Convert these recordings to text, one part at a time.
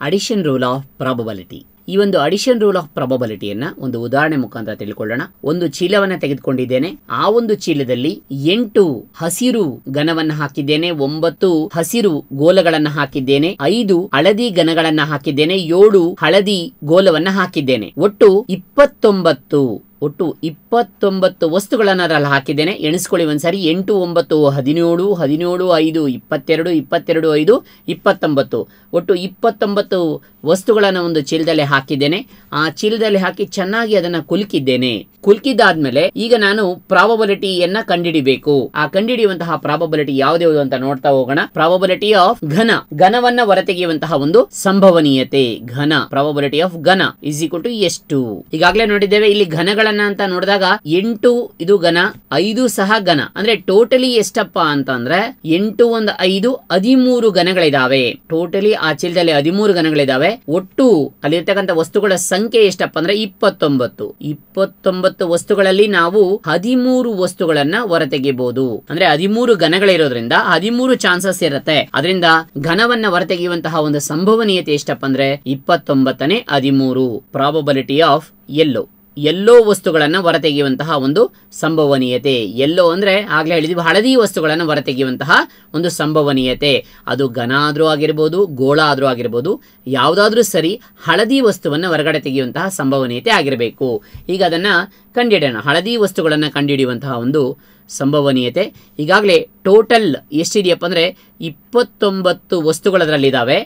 addition rule of probability. ಈ ಒಂದು addition rule of ಪ್ರಾಬಬಿಲಿಟಿಯನ್ನ ಒಂದು ಉದಾಹರಣೆ ಮುಖಾಂತರ ತಿಳ್ಕೊಳ್ಳೋಣ ಒಂದು ಚೀಲವನ್ನ ತೆಗೆದುಕೊಂಡಿದ್ದೇನೆ ಆ ಒಂದು ಚೀಲದಲ್ಲಿ ಎಂಟು ಹಸಿರು ಘನವನ್ನ ಹಾಕಿದ್ದೇನೆ ಒಂಬತ್ತು ಹಸಿರು ಗೋಲಗಳನ್ನು ಹಾಕಿದ್ದೇನೆ ಐದು ಹಳದಿ ಘನಗಳನ್ನು ಹಾಕಿದ್ದೇನೆ ಏಳು ಹಳದಿ ಗೋಲವನ್ನ ಹಾಕಿದ್ದೇನೆ ಒಟ್ಟು ಇಪ್ಪತ್ತೊಂಬತ್ತು ಒಟ್ಟು ಇಪ್ಪತ್ತೊಂಬತ್ತು ವಸ್ತುಗಳನ್ನ ಅದರಲ್ಲಿ ಹಾಕಿದ್ದೇನೆ ಎಣಿಸ್ಕೊಳ್ಳಿ ಒಂದ್ಸಾರಿ ಎಂಟು ಒಂಬತ್ತು ಹದಿನೇಳು ಹದಿನೇಳು ಐದು ಇಪ್ಪತ್ತೆರಡು ಇಪ್ಪತ್ತೆರಡು ಐದು ಇಪ್ಪತ್ತೊಂಬತ್ತು ಒಟ್ಟು ಇಪ್ಪತ್ತೊಂಬತ್ತು ವಸ್ತುಗಳನ್ನು ಒಂದು ಚೀಲದಲ್ಲಿ ಹಾಕಿದ್ದೇನೆ ಆ ಚೀಲದಲ್ಲಿ ಹಾಕಿ ಚೆನ್ನಾಗಿ ಅದನ್ನ ಕುಲ್ಕಿದ್ದೇನೆ ಕುಲ್ಕಿದ್ದಾದ್ಮೇಲೆ ಈಗ ನಾನು ಪ್ರಾಬಬಿಲಿಟಿಯನ್ನ ಕಂಡಿಡಿಬೇಕು ಆ ಕಂಡಿಡಿಯುವಂತಹ ಪ್ರಾಬಬಿಲಿಟಿ ಯಾವ್ದು ಅಂತ ನೋಡ್ತಾ ಹೋಗೋಣ ಪ್ರಾಬಬಿಲಿಟಿ ಆಫ್ ಘನ ಘನವನ್ನ ಹೊರತೆಗೆಯುವಂತಹ ಒಂದು ಸಂಭವನೀಯತೆ ಘನ ಪ್ರಾಬಿಲಿಟಿ ಆಫ್ ಘನ ಇಸ್ ಈಕ್ವಲ್ ಟು ಎಷ್ಟು ಈಗಾಗಲೇ ನೋಡಿದ್ದೇವೆ ಇಲ್ಲಿ ಘನಗಳನ್ನ ಅಂತ ನೋಡಿದಾಗ ಎಂಟು ಇದು ಘನ ಐದು ಸಹ ಘನ ಅಂದ್ರೆ ಟೋಟಲಿ ಎಷ್ಟಪ್ಪ ಅಂತ ಅಂದ್ರೆ ಎಂಟು ಒಂದು ಐದು ಹದಿಮೂರು ಘನಗಳಿದಾವೆ ಟೋಟಲಿ ಆ ಚೀಲದಲ್ಲಿ ಹದಿಮೂರು ಘನಗಳಿದಾವೆ ಒಟ್ಟು ಅಲ್ಲಿರ್ತಕ್ಕಂಥ ಇರತಕ್ಕಂಥ ವಸ್ತುಗಳ ಸಂಖ್ಯೆ ಎಷ್ಟಪ್ಪ ಅಂದ್ರೆ ಇಪ್ಪತ್ತೊಂಬತ್ತು ಇಪ್ಪತ್ತೊಂಬತ್ತು ವಸ್ತುಗಳಲ್ಲಿ ನಾವು ಹದಿಮೂರು ವಸ್ತುಗಳನ್ನ ಹೊರತೆಗಿಬಹುದು ಅಂದ್ರೆ ಹದಿಮೂರು ಘನಗಳಿರೋದ್ರಿಂದ ಹದಿಮೂರು ಚಾನ್ಸಸ್ ಇರುತ್ತೆ ಅದರಿಂದ ಘನವನ್ನ ಹೊರತೆಗೆಯುವಂತಹ ಒಂದು ಸಂಭವನೀಯತೆ ಎಷ್ಟಪ್ಪ ಅಂದ್ರೆ ಇಪ್ಪತ್ತೊಂಬತ್ತನೇ ಹದಿಮೂರು ಪ್ರಾಬಬಿಲಿಟಿ ಆಫ್ ಎಲ್ಲೋ ಎಲ್ಲೋ ವಸ್ತುಗಳನ್ನು ಹೊರತೆಗೆಯುವಂತಹ ಒಂದು ಸಂಭವನೀಯತೆ ಎಲ್ಲೋ ಅಂದರೆ ಆಗಲೇ ಹೇಳಿದ್ವಿ ಹಳದಿ ವಸ್ತುಗಳನ್ನು ಹೊರತೆಗೆಯುವಂತಹ ಒಂದು ಸಂಭವನೀಯತೆ ಅದು ಘನ ಆದರೂ ಆಗಿರ್ಬೋದು ಗೋಳ ಆದರೂ ಆಗಿರ್ಬೋದು ಯಾವುದಾದ್ರೂ ಸರಿ ಹಳದಿ ವಸ್ತುವನ್ನು ಹೊರಗಡೆ ತೆಗೆಯುವಂತಹ ಸಂಭವನೀಯತೆ ಆಗಿರಬೇಕು ಈಗ ಅದನ್ನು ಕಂಡುಹಿಡಿಯೋಣ ಹಳದಿ ವಸ್ತುಗಳನ್ನು ಕಂಡುಹಿಡಿಯುವಂತಹ ಒಂದು ಸಂಭವನೀಯತೆ ಈಗಾಗಲೇ ಟೋಟಲ್ ಎಷ್ಟಿದೆಯಪ್ಪ ಅಂದರೆ ಇಪ್ಪತ್ತೊಂಬತ್ತು ವಸ್ತುಗಳದರಲ್ಲಿದ್ದಾವೆ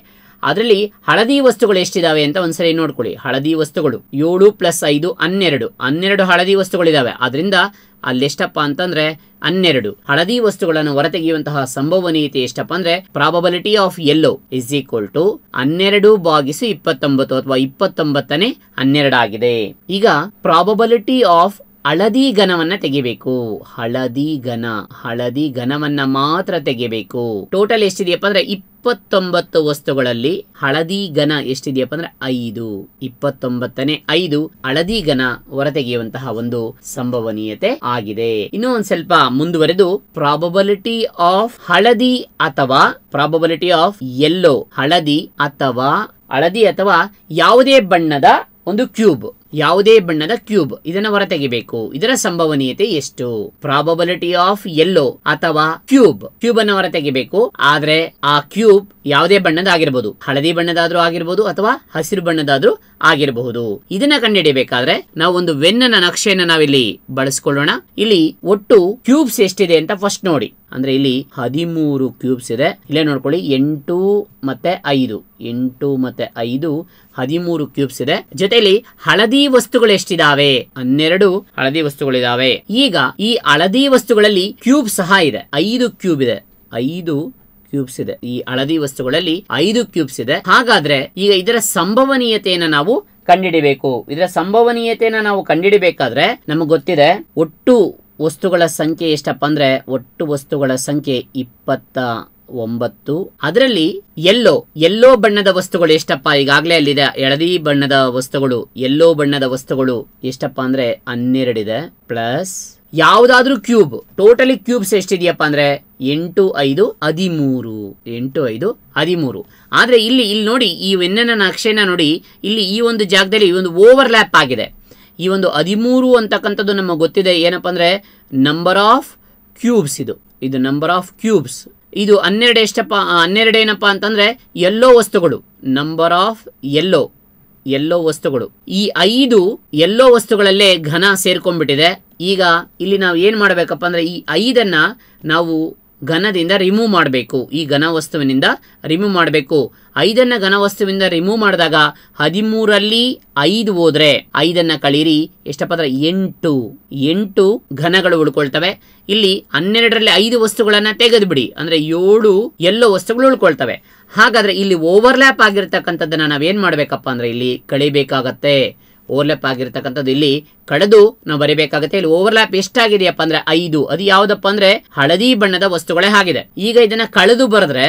ಅದರಲ್ಲಿ ಹಳದಿ ವಸ್ತುಗಳು ಎಷ್ಟಿದಾವೆ ಅಂತ ಒಂದ್ಸರಿ ನೋಡ್ಕೊಳ್ಳಿ ಹಳದಿ ವಸ್ತುಗಳು ಏಳು ಪ್ಲಸ್ ಐದು ಹನ್ನೆರಡು ಹನ್ನೆರಡು ಹಳದಿ ವಸ್ತುಗಳಿದ್ದಾವೆ ಅದರಿಂದ ಎಷ್ಟಪ್ಪ ಅಂತಂದ್ರೆ ಹನ್ನೆರಡು ಹಳದಿ ವಸ್ತುಗಳನ್ನು ಹೊರತೆಗೆಯುವಂತಹ ಸಂಭವನೀಯತೆ ಎಷ್ಟಪ್ಪ ಅಂದ್ರೆ probability of yellow is equal to ಹನ್ನೆರಡು ಬಾಗಿಸು ಇಪ್ಪತ್ತೊಂಬತ್ತು ಅಥವಾ ಇಪ್ಪತ್ತೊಂಬತ್ತನೇ ಹನ್ನೆರಡಾಗಿದೆ ಈಗ ಪ್ರಾಬಬಿಲಿಟಿ ಆಫ್ ಹಳದಿ ಘನವನ್ನ ತೆಗಿಬೇಕು ಹಳದಿ ಘನ ಹಳದಿ ಘನವನ್ನ ಮಾತ್ರ ತೆಗಿಬೇಕು ಟೋಟಲ್ ಎಷ್ಟಿದೆಯಪ್ಪ ಅಂದ್ರೆ ಇಪ್ಪ ಇಪ್ಪತ್ತೊಂಬತ್ತು ವಸ್ತುಗಳಲ್ಲಿ ಹಳದಿ ಘನ ಎಷ್ಟಿದೆಯಪ್ಪ ಅಂದ್ರೆ ಐದು ಇಪ್ಪತ್ತೊಂಬತ್ತನೇ ಐದು ಹಳದಿ ಘನ ಹೊರತೆಗೆಯುವಂತಹ ಒಂದು ಸಂಭವನೀಯತೆ ಆಗಿದೆ ಇನ್ನೂ ಒಂದ್ ಸ್ವಲ್ಪ ಮುಂದುವರೆದು ಪ್ರಾಬಬಿಲಿಟಿ ಆಫ್ ಹಳದಿ ಅಥವಾ ಪ್ರಾಬಬಿಲಿಟಿ ಆಫ್ ಎಲ್ಲೋ ಹಳದಿ ಅಥವಾ ಹಳದಿ ಅಥವಾ ಯಾವುದೇ ಬಣ್ಣದ ಒಂದು ಕ್ಯೂಬ್ ಯಾವುದೇ ಬಣ್ಣದ ಕ್ಯೂಬ್ ಇದನ್ನು ಹೊರತೆಗಿಬೇಕು ಇದರ ಸಂಭವನೀಯತೆ ಎಷ್ಟು ಪ್ರಾಬಬಿಲಿಟಿ ಆಫ್ ಎಲ್ಲೋ ಅಥವಾ ಕ್ಯೂಬ್ ಕ್ಯೂಬ್ ಅನ್ನು ಹೊರತೆಗಿಬೇಕು ಆದ್ರೆ ಆ ಕ್ಯೂಬ್ ಯಾವುದೇ ಬಣ್ಣದ ಆಗಿರಬಹುದು ಹಳದಿ ಬಣ್ಣದಾದ್ರೂ ಆಗಿರಬಹುದು ಅಥವಾ ಹಸಿರು ಬಣ್ಣದಾದ್ರೂ ಆಗಿರಬಹುದು ಇದನ್ನ ಕಂಡುಹಿಡಿಯಬೇಕಾದ್ರೆ ನಾವು ಒಂದು ವೆನ್ನ ನಕ್ಷೆಯನ್ನು ನಾವಿಲ್ಲಿ ಬಳಸ್ಕೊಳ್ಳೋಣ ಇಲ್ಲಿ ಒಟ್ಟು ಕ್ಯೂಬ್ಸ್ ಎಷ್ಟಿದೆ ಅಂತ ಫಸ್ಟ್ ನೋಡಿ ಅಂದ್ರೆ ಇಲ್ಲಿ ಹದಿಮೂರು ಕ್ಯೂಬ್ಸ್ ಇದೆ ಇಲ್ಲೇ ನೋಡ್ಕೊಳ್ಳಿ ಎಂಟು ಮತ್ತೆ ಐದು ಎಂಟು ಮತ್ತೆ ಐದು ಹದಿಮೂರು ಕ್ಯೂಬ್ಸ್ ಇದೆ ಜೊತೆಯಲ್ಲಿ ಹಳದಿ ಹಳದಿ ವಸ್ತುಗಳು ಎಷ್ಟಿದಾವೆ ಹನ್ನೆರಡು ಹಳದಿ ವಸ್ತುಗಳಿದಾವೆ ಈಗ ಈ ಹಳದಿ ವಸ್ತುಗಳಲ್ಲಿ ಕ್ಯೂಬ್ ಸಹ ಇದೆ ಐದು ಕ್ಯೂಬ್ ಇದೆ ಐದು ಕ್ಯೂಬ್ಸ್ ಇದೆ ಈ ಹಳದಿ ವಸ್ತುಗಳಲ್ಲಿ ಐದು ಕ್ಯೂಬ್ಸ್ ಇದೆ ಹಾಗಾದ್ರೆ ಈಗ ಇದರ ಸಂಭವನೀಯತೆಯನ್ನು ನಾವು ಕಂಡಿಡಿಬೇಕು ಇದರ ಸಂಭವನೀಯತೆಯನ್ನು ನಾವು ಕಂಡಿಡಿಬೇಕಾದ್ರೆ ನಮಗೆ ಗೊತ್ತಿದೆ ಒಟ್ಟು ವಸ್ತುಗಳ ಸಂಖ್ಯೆ ಎಷ್ಟಪ್ಪ ಅಂದ್ರೆ ಒಟ್ಟು ವಸ್ತುಗಳ ಸಂಖ್ಯೆ ಇಪ್ಪತ್ತ ಒಂಬತ್ತು ಅದರಲ್ಲಿ ಎಲ್ಲೋ ಎಲ್ಲೋ ಬಣ್ಣದ ವಸ್ತುಗಳು ಎಷ್ಟಪ್ಪ ಈಗಾಗಲೇ ಅಲ್ಲಿದೆ ಎಳದಿ ಬಣ್ಣದ ವಸ್ತುಗಳು ಎಲ್ಲೋ ಬಣ್ಣದ ವಸ್ತುಗಳು ಎಷ್ಟಪ್ಪ ಅಂದ್ರೆ ಹನ್ನೆರಡಿದೆ ಪ್ಲಸ್ ಯಾವುದಾದ್ರೂ ಕ್ಯೂಬ್ ಟೋಟಲಿ ಕ್ಯೂಬ್ಸ್ ಎಷ್ಟಿದೆಯಪ್ಪ ಅಂದ್ರೆ ಎಂಟು ಐದು ಹದಿಮೂರು ಎಂಟು ಐದು ಹದಿಮೂರು ಆದ್ರೆ ಇಲ್ಲಿ ಇಲ್ಲಿ ನೋಡಿ ಈ ಎನ್ನ ನಕ್ಷೆನ ನೋಡಿ ಇಲ್ಲಿ ಈ ಒಂದು ಜಾಗದಲ್ಲಿ ಈ ಒಂದು ಓವರ್ ಲ್ಯಾಪ್ ಆಗಿದೆ ಈ ಒಂದು ಹದಿಮೂರು ಅಂತಕ್ಕಂಥದ್ದು ನಮಗೆ ಗೊತ್ತಿದೆ ಏನಪ್ಪ ಅಂದ್ರೆ ನಂಬರ್ ಆಫ್ ಕ್ಯೂಬ್ಸ್ ಇದು ಇದು ನಂಬರ್ ಆಫ್ ಕ್ಯೂಬ್ಸ್ ಇದು ಹನ್ನೆರಡು ಎಷ್ಟಪ್ಪ ಹನ್ನೆರಡು ಏನಪ್ಪ ಅಂತಂದರೆ ಎಲ್ಲೋ ವಸ್ತುಗಳು ನಂಬರ್ ಆಫ್ ಎಲ್ಲೋ ಎಲ್ಲೋ ವಸ್ತುಗಳು ಈ ಐದು ಎಲ್ಲೋ ವಸ್ತುಗಳಲ್ಲೇ ಘನ ಸೇರ್ಕೊಂಡ್ಬಿಟ್ಟಿದೆ ಈಗ ಇಲ್ಲಿ ನಾವು ಏನು ಮಾಡಬೇಕಪ್ಪ ಅಂದರೆ ಈ ಐದನ್ನು ನಾವು ಘನದಿಂದ ರಿಮೂವ್ ಮಾಡಬೇಕು ಈ ಘನ ವಸ್ತುವಿನಿಂದ ರಿಮೂವ್ ಮಾಡಬೇಕು ಐದನ್ನು ವಸ್ತುವಿನಿಂದ ರಿಮೂವ್ ಮಾಡಿದಾಗ ಹದಿಮೂರಲ್ಲಿ ಐದು ಹೋದ್ರೆ ಐದನ್ನ ಕಳೀರಿ ಎಷ್ಟಪ್ಪ ಎಂಟು ಎಂಟು ಘನಗಳು ಉಳ್ಕೊಳ್ತವೆ ಇಲ್ಲಿ ಹನ್ನೆರಡರಲ್ಲಿ ಐದು ವಸ್ತುಗಳನ್ನು ಬಿಡಿ ಅಂದ್ರೆ ಏಳು ಎಲ್ಲೋ ವಸ್ತುಗಳು ಉಳ್ಕೊಳ್ತವೆ ಹಾಗಾದ್ರೆ ಇಲ್ಲಿ ಓವರ್ಲ್ಯಾಪ್ ಆಗಿರ್ತಕ್ಕಂಥದ್ದನ್ನ ನಾವೇನು ಮಾಡಬೇಕಪ್ಪ ಅಂದ್ರೆ ಇಲ್ಲಿ ಕಳಿಬೇಕಾಗತ್ತೆ ಓವರ್ಲ್ಯಾಪ್ ಆಗಿರ್ತಕ್ಕಂಥದ್ದು ಇಲ್ಲಿ ಕಳೆದು ನಾವು ಬರೀಬೇಕಾಗುತ್ತೆ ಇಲ್ಲಿ ಓವರ್ಲ್ಯಾಪ್ ಎಷ್ಟಾಗಿದೆಯಪ್ಪ ಅಂದ್ರೆ ಐದು ಅದು ಯಾವುದಪ್ಪ ಅಂದ್ರೆ ಹಳದಿ ಬಣ್ಣದ ವಸ್ತುಗಳೇ ಆಗಿದೆ ಈಗ ಇದನ್ನ ಕಳೆದು ಬರೆದ್ರೆ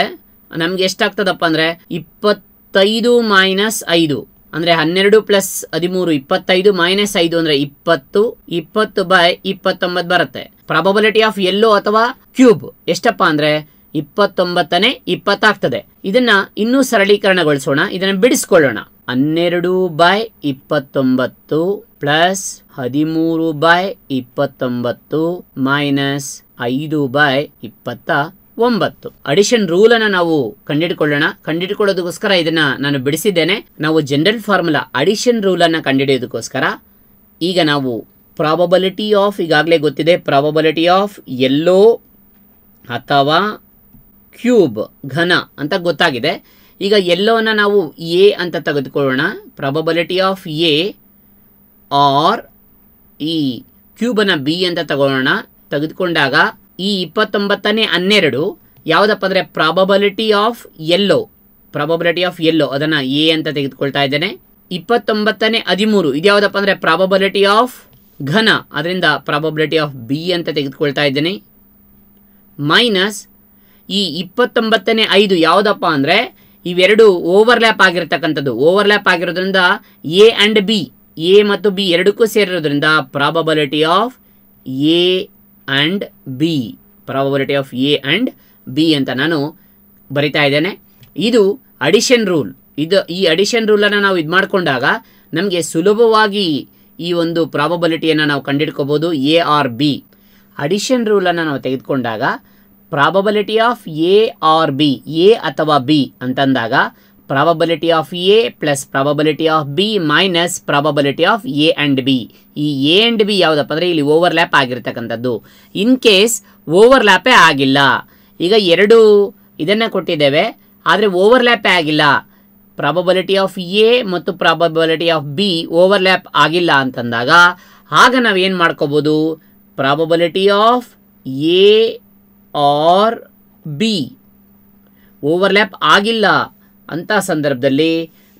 ನಮ್ಗೆ ಎಷ್ಟಾಗ್ತದಪ್ಪ ಅಂದ್ರೆ ಇಪ್ಪತ್ತೈದು ಮೈನಸ್ ಐದು ಅಂದ್ರೆ ಹನ್ನೆರಡು ಪ್ಲಸ್ ಹದಿಮೂರು ಇಪ್ಪತ್ತೈದು ಮೈನಸ್ ಐದು ಅಂದ್ರೆ ಇಪ್ಪತ್ತು ಇಪ್ಪತ್ತು ಬೈ ಇಪ್ಪತ್ತೊಂಬತ್ತು ಬರುತ್ತೆ ಪ್ರಾಬಬಿಲಿಟಿ ಆಫ್ ಎಲ್ಲೋ ಅಥವಾ ಕ್ಯೂಬ್ ಎಷ್ಟಪ್ಪ ಅಂದ್ರೆ ಇಪ್ಪತ್ತೊಂಬತ್ತನೇ ಇಪ್ಪತ್ತಾಗ್ತದೆ ಇದನ್ನ ಇನ್ನೂ ಸರಳೀಕರಣಗೊಳಿಸೋಣ ಇದನ್ನ ಬಿಡಿಸ್ಕೊಳ್ಳೋಣ ಹನ್ನೆರಡು ಬೈ ಇಪ್ಪತ್ತೊಂಬತ್ತು ಪ್ಲಸ್ ಹದಿಮೂರು ಬೈ ಇಪ್ಪತ್ತೊಂಬತ್ತು ಮೈನಸ್ ಐದು ಬೈ ಇಪ್ಪತ್ತ ಒಂಬತ್ತು ಅಡಿಷನ್ ರೂಲ್ ಅನ್ನ ನಾವು ಕಂಡಿಡ್ಕೊಳ್ಳೋಣ ಕಂಡಿಡ್ಕೊಳ್ಳೋದಕ್ಕೋಸ್ಕರ ಇದನ್ನ ನಾನು ಬಿಡಿಸಿದ್ದೇನೆ ನಾವು ಜನರಲ್ ಫಾರ್ಮುಲಾ ಅಡಿಷನ್ ರೂಲ್ ಅನ್ನ ಕಂಡಿಡಿಯೋದಕ್ಕೋಸ್ಕರ ಈಗ ನಾವು ಪ್ರಾಬಬಲಿಟಿ ಆಫ್ ಈಗಾಗಲೇ ಗೊತ್ತಿದೆ ಪ್ರಾಬಬಲಿಟಿ ಆಫ್ ಎಲ್ಲೋ ಅಥವಾ ಕ್ಯೂಬ್ ಘನ ಅಂತ ಗೊತ್ತಾಗಿದೆ ಈಗ ಎಲ್ಲೋನ ನಾವು ಎ ಅಂತ ತೆಗೆದುಕೊಳ್ಳೋಣ ಪ್ರಾಬಬಿಲಿಟಿ ಆಫ್ ಎ ಆರ್ ಈ ಕ್ಯೂಬನ್ನು ಬಿ ಅಂತ ತಗೊಳ್ಳೋಣ ತೆಗೆದುಕೊಂಡಾಗ ಈ e ಇಪ್ಪತ್ತೊಂಬತ್ತನೇ ಹನ್ನೆರಡು ಯಾವುದಪ್ಪ ಅಂದರೆ probability of yellow probability of yellow ಅದನ್ನು ಎ ಅಂತ ತೆಗೆದುಕೊಳ್ತಾ ಇದ್ದೇನೆ ಇಪ್ಪತ್ತೊಂಬತ್ತನೇ ಹದಿಮೂರು ಇದು ಯಾವುದಪ್ಪ ಅಂದರೆ ಪ್ರಾಬಬಿಲಿಟಿ ಆಫ್ ಘನ ಅದರಿಂದ ಪ್ರಾಬಬಿಲಿಟಿ ಆಫ್ ಬಿ ಅಂತ ತೆಗೆದುಕೊಳ್ತಾ ಇದ್ದೇನೆ ಮೈನಸ್ ಈ e ಇಪ್ಪತ್ತೊಂಬತ್ತನೇ ಐದು ಯಾವುದಪ್ಪ ಅಂದರೆ ಇವೆರಡು ಓವರ್ಲ್ಯಾಪ್ ಆಗಿರ್ತಕ್ಕಂಥದ್ದು ಓವರ್ಲ್ಯಾಪ್ ಆಗಿರೋದ್ರಿಂದ ಎ ಅಂಡ್ ಬಿ ಎ ಮತ್ತು ಬಿ ಎರಡಕ್ಕೂ ಸೇರಿರೋದ್ರಿಂದ probability of A and B probability of A and B ಅಂತ ನಾನು ಬರಿತಾ ಇದ್ದೇನೆ ಇದು ಅಡಿಷನ್ ರೂಲ್ ಇದು ಈ ಅಡಿಷನ್ ರೂಲನ್ನು ನಾವು ಇದು ಮಾಡಿಕೊಂಡಾಗ ನಮಗೆ ಸುಲಭವಾಗಿ ಈ ಒಂದು ಪ್ರಾಬಬಲಿಟಿಯನ್ನು ನಾವು ಕಂಡುಹಿಡ್ಕೋಬೋದು ಎ ಆರ್ ಬಿ ಅಡಿಷನ್ ರೂಲನ್ನು ನಾವು ತೆಗೆದುಕೊಂಡಾಗ probability of A or B A ಅಥವಾ ಬಿ ಅಂತಂದಾಗ probability of A plus probability of B minus probability of A and B ಈ ಎ ಆ್ಯಂಡ್ ಬಿ ಯಾವುದಪ್ಪ ಅಂದರೆ ಇಲ್ಲಿ ಓವರ್ ಲ್ಯಾಪ್ ಆಗಿರ್ತಕ್ಕಂಥದ್ದು ಇನ್ ಕೇಸ್ ಓವರ್ ಓವರ್ಲ್ಯಾಪೇ ಆಗಿಲ್ಲ ಈಗ ಎರಡು ಇದನ್ನು ಕೊಟ್ಟಿದ್ದೇವೆ ಆದರೆ ಓವರ್ ಲ್ಯಾಪೇ ಆಗಿಲ್ಲ ಪ್ರಾಬಬಿಲಿಟಿ ಆಫ್ ಎ ಮತ್ತು probability of B overlap ಆಗಿಲ್ಲ ಅಂತಂದಾಗ ಆಗ ನಾವೇನು ಮಾಡ್ಕೋಬೋದು probability of A or B overlap ಆಗಿಲ್ಲ ಅಂತ ಸಂದರ್ಭದಲ್ಲಿ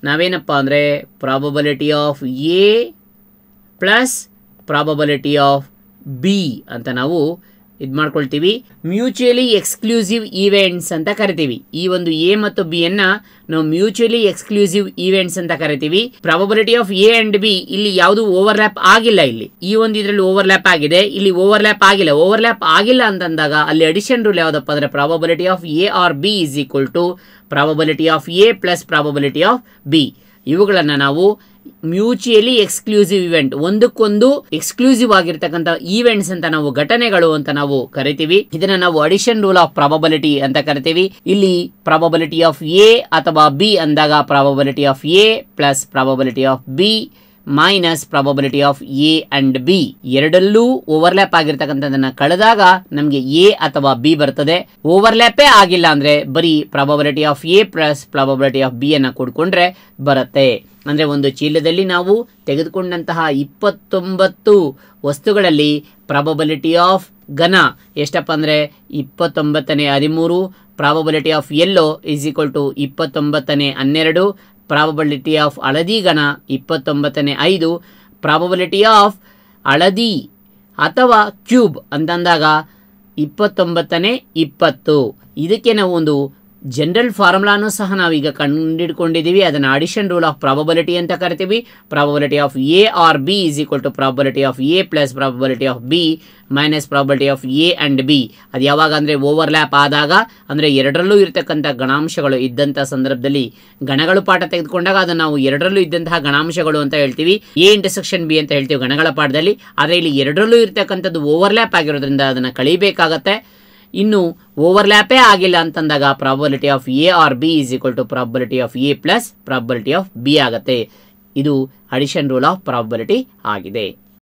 ನಾವೇನಪ್ಪ ಅಂದರೆ probability of A plus probability of B ಅಂತ ನಾವು ಇದು ಮಾಡ್ಕೊಳ್ತೀವಿ ಮ್ಯೂಚುವಲಿ ಎಕ್ಸ್ಕ್ಲೂಸಿವ್ ಈವೆಂಟ್ಸ್ ಅಂತ ಕರಿತೀವಿ ಈ ಒಂದು ಎ ಮತ್ತು ಬಿ ಅನ್ನ ನಾವು ಮ್ಯೂಚುವಲಿ ಎಕ್ಸ್ಕ್ಲೂಸಿವ್ ಈವೆಂಟ್ಸ್ ಅಂತ ಕರಿತೀವಿ probability of A and B ಇಲ್ಲಿ ಯಾವುದು ಲ್ಯಾಪ್ ಆಗಿಲ್ಲ ಇಲ್ಲಿ ಈ ಒಂದು ಇದರಲ್ಲಿ ಓವರ್ಲ್ಯಾಪ್ ಆಗಿದೆ ಇಲ್ಲಿ ಓವರ್ಲ್ಯಾಪ್ ಆಗಿಲ್ಲ ಲ್ಯಾಪ್ ಆಗಿಲ್ಲ ಅಂತಂದಾಗ ಅಲ್ಲಿ ಅಡಿಷನ್ ರೂಲ್ ಯಾವುದಪ್ಪ ಅಂದ್ರೆ probability of A or B is equal to probability of A plus probability of B ಇವುಗಳನ್ನು ನಾವು ಮ್ಯೂಚುಯಲಿ ಎಕ್ಸ್ಕ್ಲೂಸಿವ್ ಇವೆಂಟ್ ಒಂದಕ್ಕೊಂದು ಎಕ್ಸ್ಕ್ಲೂಸಿವ್ ಆಗಿರ್ತಕ್ಕಂಥ ಈವೆಂಟ್ಸ್ ಅಂತ ನಾವು ಘಟನೆಗಳು ಅಂತ ನಾವು ಕರಿತೀವಿ ಇದನ್ನ ನಾವು ಅಡಿಷನ್ ರೂಲ್ ಆಫ್ ಪ್ರಾಬಬಿಲಿಟಿ ಅಂತ ಕರಿತೀವಿ ಇಲ್ಲಿ ಪ್ರಾಬಬಿಲಿಟಿ ಆಫ್ ಎ ಅಥವಾ ಬಿ ಅಂದಾಗ probability of A plus probability of B minus probability of A and B ಎರಡಲ್ಲೂ ಓವರ್ಲ್ಯಾಪ್ ಆಗಿರ್ತಕ್ಕಂಥದನ್ನ ಕಳೆದಾಗ ನಮಗೆ ಎ ಅಥವಾ ಬಿ ಬರ್ತದೆ ಓವರ್ಲ್ಯಾಪೇ ಆಗಿಲ್ಲ ಅಂದರೆ ಬರೀ probability of A plus probability of B ಅನ್ನು ಕೂಡ್ಕೊಂಡ್ರೆ ಬರುತ್ತೆ ಅಂದರೆ ಒಂದು ಚೀಲದಲ್ಲಿ ನಾವು ತೆಗೆದುಕೊಂಡಂತಹ ಇಪ್ಪತ್ತೊಂಬತ್ತು ವಸ್ತುಗಳಲ್ಲಿ ಪ್ರಾಬಬಿಲಿಟಿ ಆಫ್ ಘನ ಎಷ್ಟಪ್ಪ ಅಂದರೆ ಇಪ್ಪತ್ತೊಂಬತ್ತನೇ ಹದಿಮೂರು probability of yellow is equal to ಇಪ್ಪತ್ತೊಂಬತ್ತನೇ ಹನ್ನೆರಡು ಪ್ರಾಬಬಿಲಿಟಿ ಆಫ್ ಘನ ಇಪ್ಪತ್ತೊಂಬತ್ತನೇ ಐದು ಪ್ರಾಬಬಿಲಿಟಿ ಆಫ್ ಹಳದಿ ಅಥವಾ ಕ್ಯೂಬ್ ಅಂತಂದಾಗ ಇಪ್ಪತ್ತೊಂಬತ್ತನೇ ಇಪ್ಪತ್ತು ಇದಕ್ಕೆ ನಾವು ಒಂದು ಜನರಲ್ ಫಾರ್ಮುಲಾನು ಸಹ ನಾವೀಗ ಕಂಡುಹಿಡ್ಕೊಂಡಿದ್ದೀವಿ ಅದನ್ನು ಅಡಿಷನ್ ರೂಲ್ ಆಫ್ ಪ್ರಾಬಬಲಿಟಿ ಅಂತ ಕರಿತೀವಿ probability of A or B is equal to probability of A plus probability of B minus probability of A and B ಅದು ಯಾವಾಗ ಅಂದರೆ ಓವರ್ಲ್ಯಾಪ್ ಆದಾಗ ಅಂದರೆ ಎರಡರಲ್ಲೂ ಇರತಕ್ಕಂಥ ಗಣಾಂಶಗಳು ಇದ್ದಂಥ ಸಂದರ್ಭದಲ್ಲಿ ಗಣಗಳು ಪಾಠ ತೆಗೆದುಕೊಂಡಾಗ ಅದನ್ನು ನಾವು ಎರಡರಲ್ಲೂ ಇದ್ದಂತಹ ಗಣಾಂಶಗಳು ಅಂತ ಹೇಳ್ತೀವಿ ಎ ಇಂಟರ್ಸೆಕ್ಷನ್ ಬಿ ಅಂತ ಹೇಳ್ತೀವಿ ಗಣಗಳ ಪಾಠದಲ್ಲಿ ಆದರೆ ಇಲ್ಲಿ ಎರಡರಲ್ಲೂ ಇರತಕ್ಕಂಥದ್ದು ಓವರ್ಲ್ಯಾಪ್ ಆಗಿರೋದ್ರಿಂದ ಅದನ್ನು ಕಳಿಬೇಕಾಗತ್ತೆ ಇನ್ನು ಓವರ್ಲ್ಯಾಪೇ ಆಗಿಲ್ಲ ಅಂತಂದಾಗ probability of A or B is equal to probability of A plus probability of B ಆಗುತ್ತೆ ಇದು ಅಡಿಷನ್ ರೂಲ್ ಆಫ್ ಪ್ರಾಬಲಿಟಿ ಆಗಿದೆ